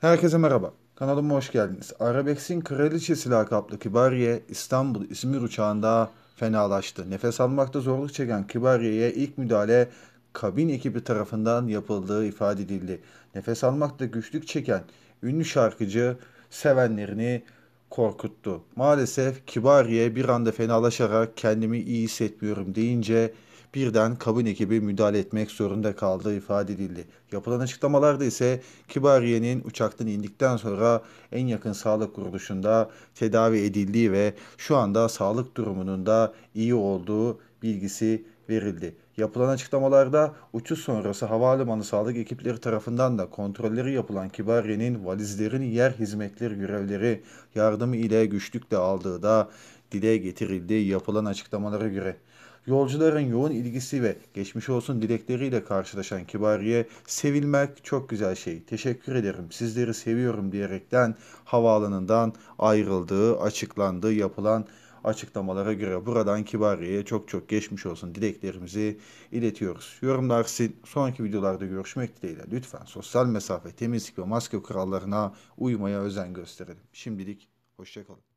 Herkese merhaba. Kanalıma hoş geldiniz. Arabex'in kraliçesi lakaplı Kibariye İstanbul İzmir uçağında fenalaştı. Nefes almakta zorluk çeken Kibariye'ye ilk müdahale kabin ekibi tarafından yapıldığı ifade edildi. Nefes almakta güçlük çeken ünlü şarkıcı sevenlerini korkuttu. Maalesef Kibariye bir anda fenalaşarak kendimi iyi hissetmiyorum deyince birden kabin ekibi müdahale etmek zorunda kaldığı ifade edildi. Yapılan açıklamalarda ise Kibariye'nin uçaktan indikten sonra en yakın sağlık kuruluşunda tedavi edildiği ve şu anda sağlık durumunun da iyi olduğu bilgisi verildi. Yapılan açıklamalarda uçuş sonrası havalimanı sağlık ekipleri tarafından da kontrolleri yapılan Kibariye'nin valizlerin yer hizmetleri görevleri yardımı ile güçlükle aldığı da dile getirildi yapılan açıklamalara göre. Yolcuların yoğun ilgisi ve geçmiş olsun dilekleriyle karşılaşan Kibariye, sevilmek çok güzel şey, teşekkür ederim, sizleri seviyorum diyerekten havaalanından ayrıldığı açıklandı yapılan Açıklamalara göre buradan Kibariye'ye çok çok geçmiş olsun dileklerimizi iletiyoruz. Yorumlar sil. Sonraki videolarda görüşmek dileğiyle. Lütfen sosyal mesafe, temizlik ve maske kurallarına uymaya özen gösterelim. Şimdilik hoşçakalın.